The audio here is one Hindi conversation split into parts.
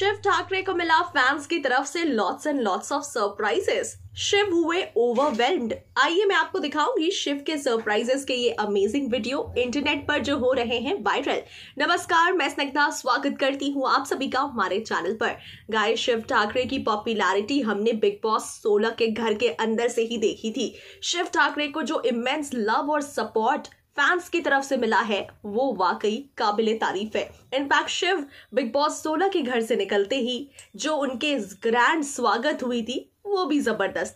शिव ठाकरे को मिला फैंस की तरफ से lots and lots of surprises Shiv हुए ओवरवेल्ड आइए मैं आपको दिखाऊंगी शिव के सरप्राइजेस के ये अमेजिंग वीडियो इंटरनेट पर जो हो रहे हैं वायरल नमस्कार मैं स्नग्धा स्वागत करती हूँ आप सभी का हमारे चैनल पर गाय शिव ठाकरे की पॉपुलैरिटी हमने बिग बॉस सोलह के घर के अंदर से ही देखी थी शिव ठाकरे को जो इमेंस लव और सपोर्ट फैंस की तरफ से मिला है वो वाकई काबिल तारीफ है इनफैक्ट शिव बिग बॉस सोलह के घर से निकलते ही जो उनके ग्रैंड स्वागत हुई थी वो भी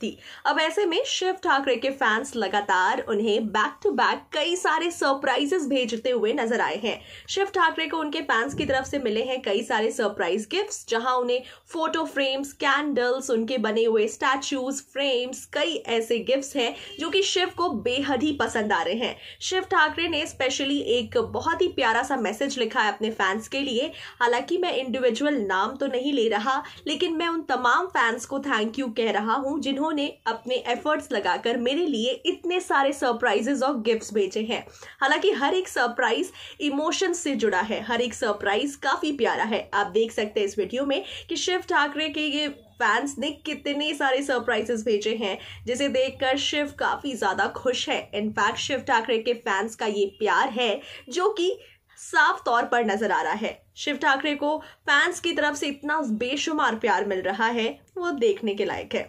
थी अब ऐसे में शिव ठाकरे के फैंस लगातार उन्हें बैक टू बैक कई सारे सरप्राइजेस भेजते हुए नजर आए हैं शिव ठाकरे को उनके फैंस की तरफ से मिले हैं कई सारे सरप्राइज गिफ्ट्स जहां उन्हें फोटो फ्रेम्स कैंडल्स उनके बने हुए स्टैचूज फ्रेम्स कई ऐसे गिफ्ट्स हैं जो कि शिव को बेहद ही पसंद आ रहे हैं शिव ठाकरे ने स्पेशली एक बहुत ही प्यारा सा मैसेज लिखा है अपने फैंस के लिए हालांकि मैं इंडिविजुअल नाम तो नहीं ले रहा लेकिन मैं उन तमाम फैंस को थैंक यू कह कह रहा हूँ जिन्होंने अपने एफर्ट्स लगाकर मेरे लिए इतने सारे सरप्राइजेज और गिफ्ट्स भेजे हैं हालांकि हर एक सरप्राइज इमोशन से जुड़ा है हर एक सरप्राइज काफ़ी प्यारा है आप देख सकते हैं इस वीडियो में कि शिव ठाकरे के ये फैंस ने कितने सारे सरप्राइजेस भेजे हैं जिसे देखकर शिव काफ़ी ज़्यादा खुश है इनफैक्ट शिव ठाकरे के फैंस का ये प्यार है जो कि साफ तौर पर नजर आ रहा है शिव ठाकरे को फैंस की तरफ से इतना बेशुमार प्यार मिल रहा है वो देखने के लायक है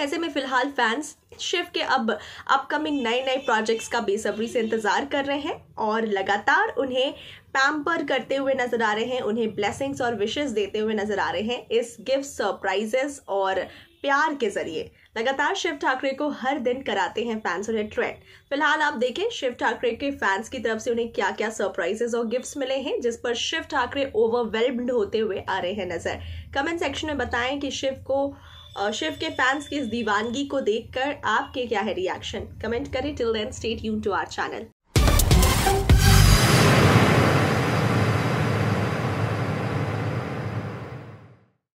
ऐसे में फिलहाल फैंस शिव के अब अपकमिंग नए नए प्रोजेक्ट्स का बेसब्री से इंतज़ार कर रहे हैं और लगातार उन्हें पैम्पर करते हुए नजर आ रहे हैं उन्हें ब्लेसिंग्स और विशेष देते हुए नजर आ रहे हैं इस गिफ्ट सरप्राइजेस और प्यार के जरिए लगातार शिव ठाकरे को हर दिन कराते हैं फैंस उन्हें ट्रेंड फिलहाल आप देखें शिव ठाकरे के फैंस की तरफ से उन्हें क्या क्या सरप्राइजेस और गिफ्ट्स मिले हैं जिस पर शिव ठाकरे ओवरवेल्म्ड होते हुए आ रहे हैं नजर कमेंट सेक्शन में बताएं कि शिव को शिव के फैंस की इस दीवानगी को देखकर आपके क्या है रिएक्शन कमेंट करें टिल देन स्टेट यून टू आर चैनल